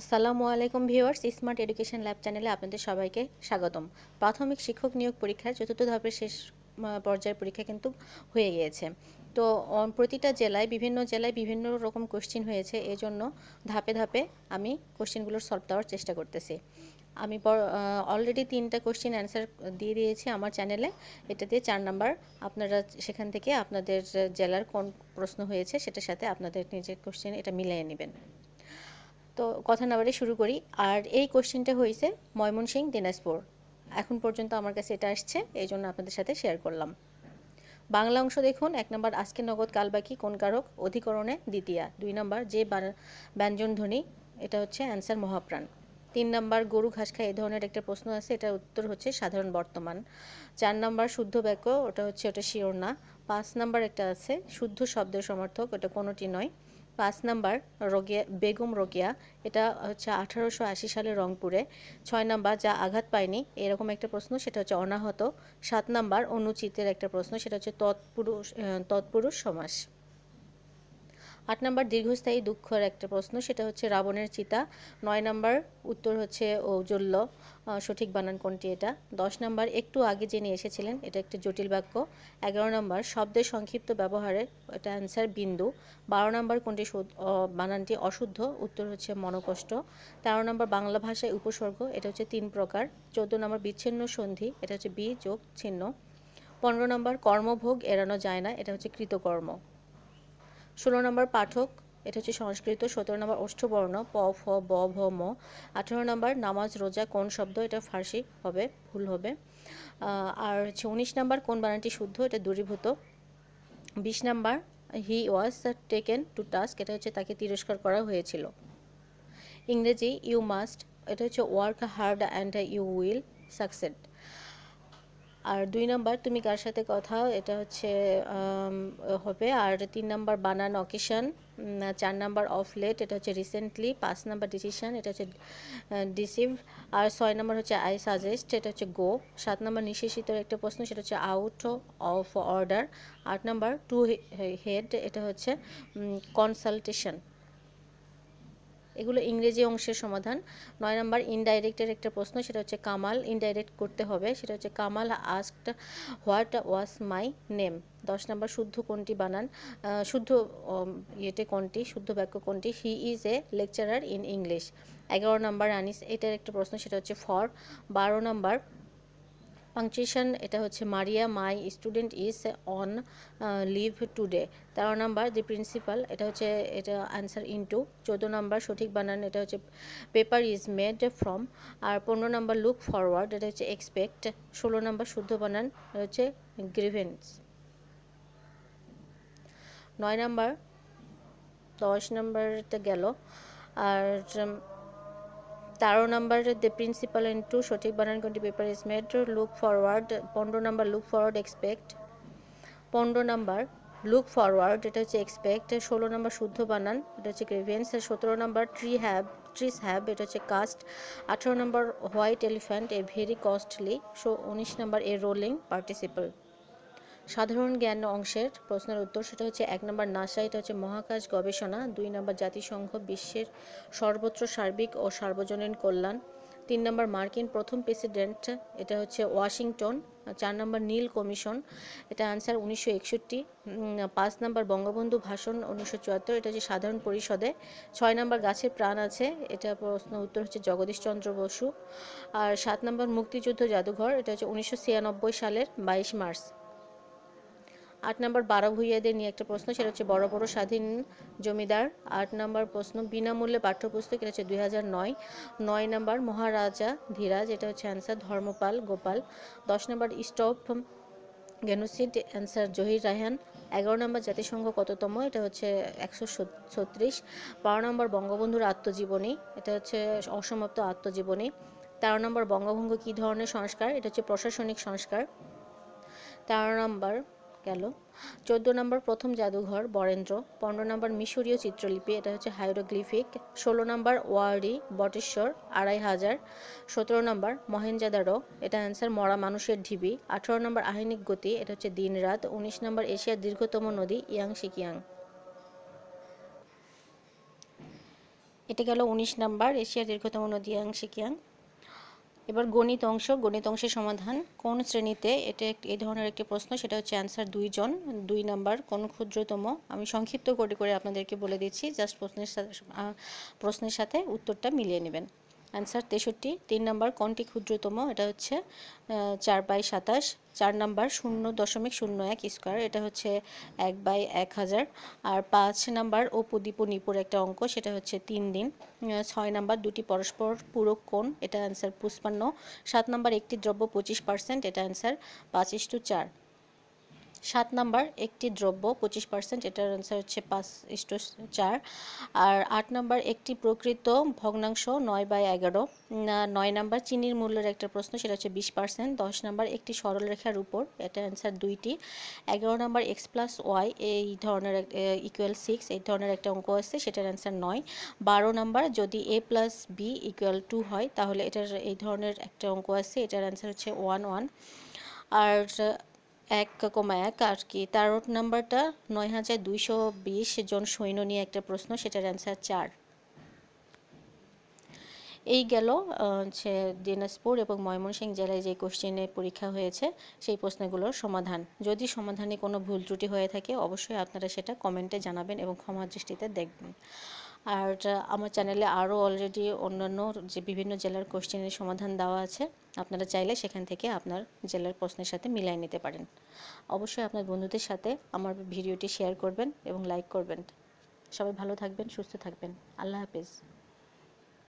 আসসালামু আলাইকুম viewers smart education lab চ্যানেলে আপনাদের সবাইকে স্বাগতম প্রাথমিক শিক্ষক নিয়োগ পরীক্ষার চতুর্থ ধাপের শেষ পর্যায়ের পরীক্ষা কিন্তু হয়ে গিয়েছে তো প্রতিটা জেলায় বিভিন্ন জেলায় বিভিন্ন রকম কোশ্চিন হয়েছে এজন্য ধাপে ধাপে আমি কোশ্চিনগুলোর সলভ দেওয়ার চেষ্টা করতেছি আমি অলরেডি তিনটা কোশ্চিন অ্যান্সার দিয়ে দিয়েছি আমার চ্যানেলে এটা দিয়ে চার নাম্বার আপনারা সেখান থেকে আপনাদের জেলার কোন প্রশ্ন হয়েছে সেটার সাথে আপনাদের নিজের কোশ্চিন এটা মিলিয়ে নেবেন তো কথা না শুরু করি আর এই কোশ্চেনটা হয়েছে ময়মনসিং দিনাজপুর এখন পর্যন্ত আমার কাছে এটা আসছে এই জন্য আপনাদের সাথে শেয়ার করলাম বাংলা অংশ দেখুন এক নম্বর আজকে নগদ কালবাকি কোন কারক অধিকরণে দ্বিতীয়া দুই নম্বর যে ব্যঞ্জন ধ্বনি এটা হচ্ছে অ্যান্সার মহাপ্রাণ তিন নম্বর গরু ঘাস খায় এ ধরনের একটা প্রশ্ন আছে এটার উত্তর হচ্ছে সাধারণ বর্তমান চার নম্বর শুদ্ধ বাক্য ওটা হচ্ছে ওটা শিরোনা পাঁচ নম্বর একটা আছে শুদ্ধ শব্দের সমর্থক ওটা কোনোটি নয় পাঁচ নাম্বার রোগিয়া বেগম রোগিয়া এটা হচ্ছে আঠারোশো আশি সালে রংপুরে ছয় নাম্বার যা আঘাত পায়নি এরকম একটা প্রশ্ন সেটা হচ্ছে অনাহত সাত নাম্বার অনুচিতের একটা প্রশ্ন সেটা হচ্ছে তৎপুরুষ তৎপুরুষ সমাস আট নম্বর দীর্ঘস্থায়ী দুঃখের একটা প্রশ্ন সেটা হচ্ছে রাবণের চিতা নয় নম্বর উত্তর হচ্ছে ঔজল্য সঠিক বানান কোনটি এটা দশ নম্বর একটু আগে জেনে এসেছিলেন এটা একটা জটিল বাক্য এগারো নম্বর শব্দের সংক্ষিপ্ত ব্যবহারের এটা অ্যান্সার বিন্দু বারো নম্বর কোনটি বানানটি অশুদ্ধ উত্তর হচ্ছে মনকষ্ট তেরো নম্বর বাংলা ভাষায় উপসর্গ এটা হচ্ছে তিন প্রকার চোদ্দ নম্বর বিচ্ছিন্ন সন্ধি এটা হচ্ছে বি যোগ ছিন্ন পনেরো নম্বর কর্মভোগ এড়ানো যায় না এটা হচ্ছে কৃতকর্ম ষোলো নম্বর পাঠক এটা হচ্ছে সংস্কৃত সতেরো নম্বর অষ্টবর্ণ প ফ ব ভ ম আঠেরো নম্বর নামাজ রোজা কোন শব্দ এটা ফার্সি হবে ভুল হবে আর হচ্ছে উনিশ নম্বর কোন বানানটি শুদ্ধ এটা দূরীভূত বিশ নম্বর he was taken to task এটা হচ্ছে তাকে তিরস্কার করা হয়েছিল ইংরেজি ইউ মাস্ট এটা হচ্ছে work hard and you will succeed আর দুই নাম্বার তুমি কার সাথে কথা এটা হচ্ছে হবে আর তিন নাম্বার বানান অকেশন চার নাম্বার অফ লেট এটা হচ্ছে রিসেন্টলি পাঁচ নাম্বার ডিসিশন এটা হচ্ছে ডিসিভ আর ছয় নাম্বার হচ্ছে আই সাজেস্ট এটা হচ্ছে গো সাত নাম্বার নিঃশেষিত একটা প্রশ্ন সেটা হচ্ছে আউট অফ অর্ডার আট নাম্বার টু হেড এটা হচ্ছে কনসালটেশন এগুলো ইংরেজি অংশের সমাধান নয় নম্বর ইনডাইরেক্টের একটা প্রশ্ন সেটা হচ্ছে কামাল ইনডাইরেক্ট করতে হবে সেটা হচ্ছে Kamal asked what was my name দশ নম্বর শুদ্ধ কোনটি বানান শুদ্ধ ইয়েতে কোনটি শুদ্ধ বাক্য কোনটি he is a lecturer in English এগারো নম্বর আনিস এটার একটা প্রশ্ন সেটা হচ্ছে ফর বারো নম্বর পাংচুয়েশন এটা হচ্ছে Maria my student is on leave today তেরো নাম্বার দি প্রিন্সিপাল এটা হচ্ছে এটা অ্যান্সার ইনটু চোদ্দো নাম্বার সঠিক বানান এটা হচ্ছে পেপার ইজ মেড ফ্রম আর পনেরো নাম্বার লুক ফরওয়ার্ড এটা হচ্ছে এক্সপেক্ট ষোলো নাম্বার শুদ্ধ বানান এটা হচ্ছে গ্রিভেন্স নয় নাম্বার দশ নাম্বারটা গেল আর তেরো number the principal into সঠিক বানান কোনটি paper is made look forward পনেরো নাম্বার লুক ফরওয়ার্ড এক্সপেক্ট পনেরো নাম্বার লুক ফরওয়ার্ড এটা হচ্ছে এক্সপেক্ট ষোলো নম্বর শুদ্ধ বানান এটা হচ্ছে গ্রেভিয়েন্স সতেরো number tree have trees have এটা হচ্ছে কাস্ট আঠেরো নম্বর white elephant a very costly so উনিশ নাম্বার এ রোলিং পার্টিসিপাল সাধারণ জ্ঞান অংশের প্রশ্নের উত্তর সেটা হচ্ছে এক নম্বর নাসা এটা হচ্ছে মহাকাশ গবেষণা দুই নম্বর জাতিসংঘ বিশ্বের সর্বত্র সার্বিক ও সার্বজনীন কল্যাণ তিন নম্বর মার্কিন প্রথম প্রেসিডেন্ট এটা হচ্ছে ওয়াশিংটন চার নম্বর নীল কমিশন এটা আনসার উনিশশো একষট্টি পাঁচ নম্বর বঙ্গবন্ধু ভাষণ উনিশশো চুয়াত্তর এটা হচ্ছে সাধারণ পরিষদে ছয় নম্বর গাছের প্রাণ আছে এটা প্রশ্ন উত্তর হচ্ছে জগদীশচন্দ্র বসু আর সাত নম্বর মুক্তিযুদ্ধ জাদুঘর এটা হচ্ছে উনিশশো ছিয়ানব্বই সালের বাইশ মার্চ আট নম্বর বারো ভূঁইয়াদের নিয়ে একটা প্রশ্ন সেটা হচ্ছে বড় বড় স্বাধীন জমিদার আট নম্বর প্রশ্ন বিনামূল্যে পাঠ্যপুস্তক এটা হচ্ছে দুই হাজার নয় নয় নম্বর মহারাজা ধীরাজ এটা হচ্ছে অ্যান্সার ধর্মপাল গোপাল দশ নম্বর stop genocide answer Zahir Raihan এগারো নম্বর জাতিসংঘ কততম এটা হচ্ছে একশো ছত্রিশ বারো নম্বর বঙ্গবন্ধুর আত্মজীবনী এটা হচ্ছে অসমাপ্ত আত্মজীবনী তেরো নম্বর বঙ্গভঙ্গ কী ধরনের সংস্কার এটা হচ্ছে প্রশাসনিক সংস্কার তেরো নম্বর গেল চোদ্দো নম্বর প্রথম জাদুঘর বরেন্দ্র পনেরো নম্বর মিশরীয় চিত্রলিপি এটা হচ্ছে হাইরোগ্লিফিক ষোলো নম্বর ওয়ারি বটেশ্বর আড়াই হাজার সতেরো নম্বর মহেঞ্জাদারো এটা অ্যান্সার মরা মানুষের ঢিবি আঠারো নম্বর আহিনিক গতি এটা হচ্ছে দিনরাত উনিশ নম্বর এশিয়ার দীর্ঘতম নদী ইয়াং সিকিয়াং এটা গেল উনিশ নম্বর এশিয়ার দীর্ঘতম নদী ইয়াং সিকিয়াং এবার গণিত অংশ গণিত অংশের সমাধান কোন শ্রেণীতে এটা এই ধরনের একটি প্রশ্ন সেটা হচ্ছে অ্যান্সার দুইজন দুই নাম্বার কোন ক্ষুদ্রতম আমি সংক্ষিপ্ত করে করে আপনাদেরকে বলে দিচ্ছি জাস্ট প্রশ্নের সাথে প্রশ্নের সাথে উত্তরটা মিলিয়ে নেবেন অ্যান্সার তেষট্টি তিন নম্বর কোনটি ক্ষুদ্রতম এটা হচ্ছে চার বাই সাতাশ চার নাম্বার শূন্য দশমিক শূন্য এক স্কোয়ার এটা হচ্ছে এক বাই এক হাজার আর পাঁচ নাম্বার অপুদীপ নিপুর একটা অঙ্ক সেটা হচ্ছে তিন দিন ছয় নাম্বার দুটি পরস্পর পূরক কোণ এটা অ্যান্সার পুষ্পান্ন সাত নম্বর একটি দ্রব্য পঁচিশ পার্সেন্ট এটা অ্যান্সার পাঁচ ইস টু চার সাত নাম্বার একটি দ্রব্য পঁচিশ পার্সেন্ট এটার অ্যান্সার হচ্ছে পাঁচ ইস্টু চার আর আট নাম্বার একটি প্রকৃত ভগ্নাংশ নয় বাই এগারো নয় নাম্বার চিনির মূল্যের একটা প্রশ্ন সেটা হচ্ছে বিশ পার্সেন্ট দশ নাম্বার একটি সরলরেখার উপর এটার অ্যান্সার দুইটি এগারো নাম্বার এক্স প্লাস ওয়াই এই ধরনের ইকুয়াল সিক্স এই ধরনের একটা অঙ্ক আছে সেটার অ্যান্সার নয় বারো নাম্বার যদি A plus B equal to হয় তাহলে এটার এই ধরনের একটা অঙ্ক আছে এটার অ্যান্সার হচ্ছে ওয়ান ওয়ান আর এক কমা এক আর কি তার রোড নাম্বারটা নয় হাজার দুইশো বিশ জন সৈন্য নিয়ে একটা প্রশ্ন সেটার অ্যান্সার চার এই গেল হচ্ছে দিনাজপুর এবং ময়মনসিংহ জেলায় যে কোশ্চেনে পরীক্ষা হয়েছে সেই প্রশ্নগুলোর সমাধান যদি সমাধানে কোনো ভুল ত্রুটি হয়ে থাকে অবশ্যই আপনারা সেটা কমেন্টে জানাবেন এবং ক্ষমা দৃষ্টিতে দেখবেন আর আমার চ্যানেলে আরও অলরেডি অন্যান্য যে বিভিন্ন জেলার কোশ্চেনের সমাধান দেওয়া আছে আপনারা চাইলে সেখান থেকে আপনার জেলার প্রশ্নের সাথে মিলাই নিতে পারেন অবশ্যই আপনার বন্ধুদের সাথে আমার ভিডিওটি শেয়ার করবেন এবং লাইক করবেন সবাই ভালো থাকবেন সুস্থ থাকবেন আল্লাহ হাফিজ